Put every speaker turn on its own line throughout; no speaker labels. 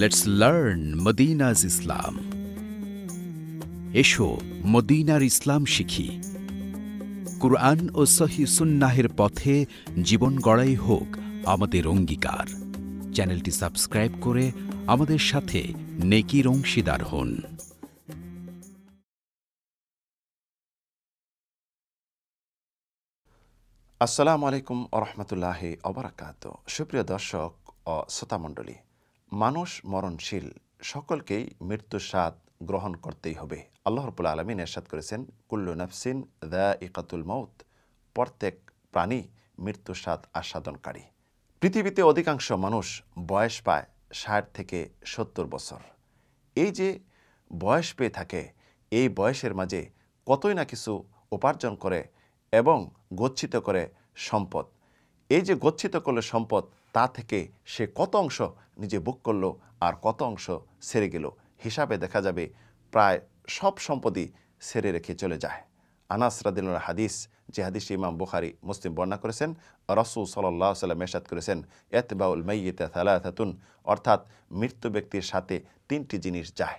let's learn মদিনাজ ইসলাম এসো মদিনার ইসলাম শিখি কুরআন ও সহি সুন্নাহের পথে জীবন গড়াই হোক আমাদের অঙ্গীকার চ্যানেলটি সাবস্ক্রাইব করে আমাদের সাথে নেকির অংশীদার হন আসসালামু আলাইকুম আরহামতুল্লাহি অবরাকাত সুপ্রিয় দর্শক ও শ্রোতামণ্ডলী মানুষ মরণশীল সকলকেই মৃত্যু স্বাদ গ্রহণ করতেই হবে আল্লাহ রবুল আলমী নেশাদ করেছেন কুল্লু নাফসিন দ্য ইকাতুল মৌত প্রত্যেক প্রাণী মৃত্যু স্বাদ আস্বাদনকারী পৃথিবীতে অধিকাংশ মানুষ বয়স পায় ষাট থেকে সত্তর বছর এই যে বয়স পেয়ে থাকে এই বয়সের মাঝে কতই না কিছু উপার্জন করে এবং গচ্ছিত করে সম্পদ এই যে গচ্ছিত করলে সম্পদ তা থেকে সে কত অংশ নিজে বুক করল আর কত অংশ সেরে গেল হিসাবে দেখা যাবে প্রায় সব সম্পদই সেরে রেখে চলে যায় আনাস রাদিল্লার হাদিস যে হাদিস ইমাম বুখারি মুসলিম বর্ণনা করেছেন রসুল সাল্লাহ সাল্লাম এরশাদ করেছেন এতবাউল মাইয়িতা থালাথাতুন অর্থাৎ মৃত্যু ব্যক্তির সাথে তিনটি জিনিস যায়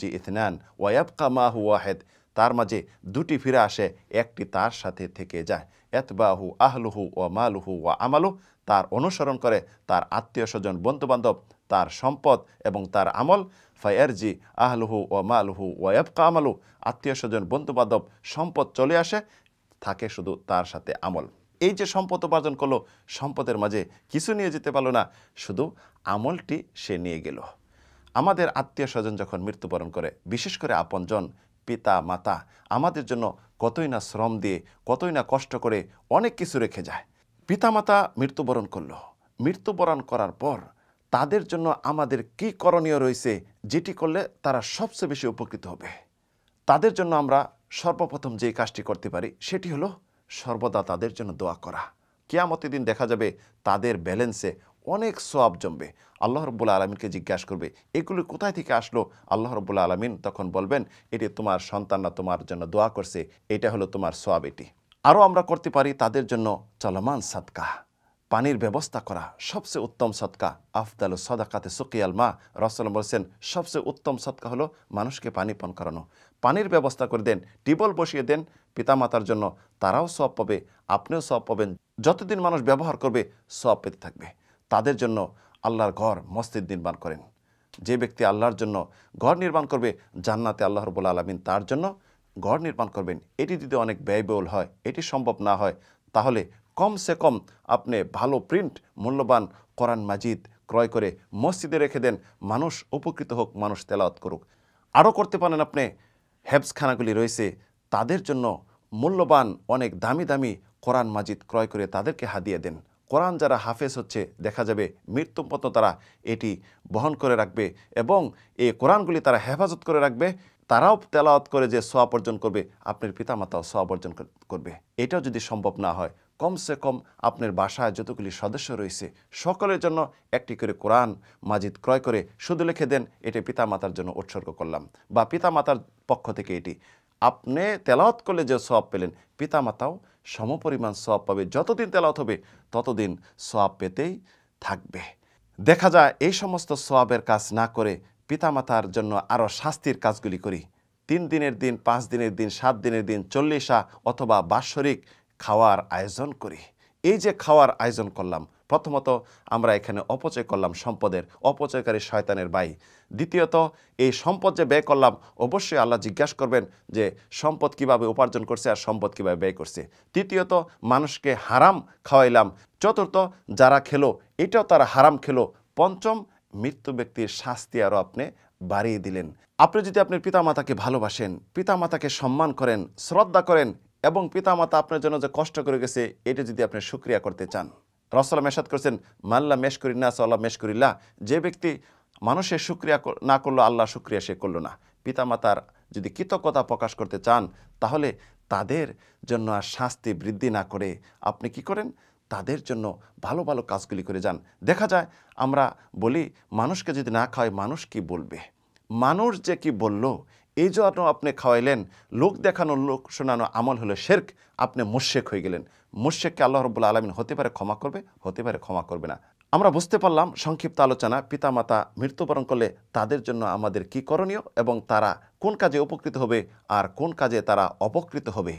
জি ইথনান ওয়াবকা মাহু ওয়াহেদ তার মাঝে দুটি ফিরে আসে একটি তার সাথে থেকে যায় এতবাহু আহলুহু ও মালুহু ও আমালু তার অনুসরণ করে তার আত্মীয় স্বজন বন্ধুবান্ধব তার সম্পদ এবং তার আমল ফায়ারজি আহলুহু ও মালহু ওয়াবকা আমালু আত্মীয় স্বজন বন্ধুবান্ধব সম্পদ চলে আসে থাকে শুধু তার সাথে আমল এই যে সম্পদ উপার্জন করলো সম্পদের মাঝে কিছু নিয়ে যেতে পারলো না শুধু আমলটি সে নিয়ে গেল আমাদের আত্মীয় স্বজন যখন মৃত্যুবরণ করে বিশেষ করে আপনজন পিতা মাতা আমাদের জন্য কতই না শ্রম দিয়ে কতই না কষ্ট করে অনেক কিছু রেখে যায় পিতামাতা মৃত্যুবরণ করল মৃত্যুবরণ করার পর তাদের জন্য আমাদের কি করণীয় রয়েছে যেটি করলে তারা সবচেয়ে বেশি উপকৃত হবে তাদের জন্য আমরা সর্বপ্রথম যে কাজটি করতে পারি সেটি হলো সর্বদা তাদের জন্য দোয়া করা কেয়ামতি দিন দেখা যাবে তাদের ব্যালেন্সে অনেক সোয়াব জমবে আল্লাহ রব্বুল্লা আলমিনকে জিজ্ঞাসা করবে এগুলো কোথায় থেকে আসলো আল্লাহ রব্বুল্লা আলমিন তখন বলবেন এটি তোমার সন্তানরা তোমার জন্য দোয়া করছে এটা হলো তোমার সোয়াব এটি আরও আমরা করতে পারি তাদের জন্য চলমান সাদকা পানির ব্যবস্থা করা সবচেয়ে উত্তম সৎকা আফদাল সদাকাতে সুকিয়াল মা রসলম বলছেন সবচেয়ে উত্তম সৎকা হলো মানুষকে পানি পান করানো পানির ব্যবস্থা করে দেন টিবল বসিয়ে দেন পিতামাতার জন্য তারাও সব পাবে আপনিও সব পাবেন যতদিন মানুষ ব্যবহার করবে সব পেতে থাকবে তাদের জন্য আল্লাহর ঘর মসজিদ নির্মাণ করেন যে ব্যক্তি আল্লাহর জন্য ঘর নির্মাণ করবে জান্নাতে আল্লাহর রবুল আলমিন তার জন্য ঘর নির্মাণ করবেন এটি যদি অনেক ব্যয়বহুল হয় এটি সম্ভব না হয় তাহলে কমসে কম আপনি ভালো প্রিন্ট মূল্যবান কোরআন মাজিদ ক্রয় করে মসজিদে রেখে দেন মানুষ উপকৃত হোক মানুষ তেলাওত করুক আরও করতে পারেন আপনি হ্যাবসখানাগুলি রয়েছে তাদের জন্য মূল্যবান অনেক দামি দামি কোরআন মাজিদ ক্রয় করে তাদেরকে হাদিয়ে দেন কোরআন যারা হাফেজ হচ্ছে দেখা যাবে মৃত্যু তারা এটি বহন করে রাখবে এবং এই কোরআনগুলি তারা হেফাজত করে রাখবে তারাও তেলাওয়াত করে যে সোয়া বর্জন করবে আপনার পিতামাতাও সোয়া বর্জন করবে এটাও যদি সম্ভব না হয় কমসে কম আপনার বাসায় যতগুলি সদস্য রয়েছে সকলের জন্য একটি করে কোরআন মাজিদ ক্রয় করে শুধু লিখে দেন এটা পিতামাতার জন্য উৎসর্গ করলাম বা পিতামাতার পক্ষ থেকে এটি আপনি তেলাওয়াত করলে যে সব পেলেন পিতামাতাও সমপরিমাণ সব পাবে যতদিন তেলাওয়াত হবে ততদিন সব পেতেই থাকবে দেখা যায় এই সমস্ত সবের কাজ না করে পিতামাতার জন্য আরও শাস্তির কাজগুলি করি তিন দিনের দিন পাঁচ দিনের দিন সাত দিনের দিন চল্লিশা অথবা বাৎসরিক খাওয়ার আয়োজন করি এই যে খাওয়ার আয়োজন করলাম প্রথমত আমরা এখানে অপচয় করলাম সম্পদের অপচয়কারী শয়তানের বাই দ্বিতীয়ত এই সম্পদ যে ব্যয় করলাম অবশ্যই আল্লাহ জিজ্ঞাসা করবেন যে সম্পদ কিভাবে উপার্জন করছে আর সম্পদ কিভাবে ব্যয় করছে তৃতীয়ত মানুষকে হারাম খাওয়াইলাম চতুর্থ যারা খেলো এটাও তারা হারাম খেলো পঞ্চম মৃত্যু ব্যক্তির শাস্তি আরও আপনি বাড়িয়ে দিলেন আপনি যদি আপনার পিতামাতাকে ভালোবাসেন পিতামাতাকে সম্মান করেন শ্রদ্ধা করেন এবং পিতামাতা আপনার জন্য যে কষ্ট করে গেছে এটা যদি আপনি সুক্রিয়া করতে চান রসল্লাহ মেশাদ করেছেন মাল্লা মেশকুরিল্লা সাল্লাহ মেশকুরিল্লা যে ব্যক্তি মানুষের সুক্রিয়া না করলো আল্লাহ সুক্রিয়া সে করলো না পিতামাতার যদি কৃতজ্ঞতা প্রকাশ করতে চান তাহলে তাদের জন্য আর শাস্তি বৃদ্ধি না করে আপনি কি করেন তাদের জন্য ভালো ভালো কাজগুলি করে যান দেখা যায় আমরা বলি মানুষকে যদি না খাওয়াই মানুষ কি বলবে মানুষ যে কি বলল এই জন্য আপনি খাওয়াইলেন লোক দেখানো লোক শোনানো আমল হলো শেরক আপনি মোশেক হয়ে গেলেন মোশেককে আল্লাহ রবুল্লা আলমিন হতে পারে ক্ষমা করবে হতে পারে ক্ষমা করবে না আমরা বুঝতে পারলাম সংক্ষিপ্ত আলোচনা পিতামাতা মৃত্যুবরণ করলে তাদের জন্য আমাদের কি করণীয় এবং তারা কোন কাজে উপকৃত হবে আর কোন কাজে তারা অপকৃত হবে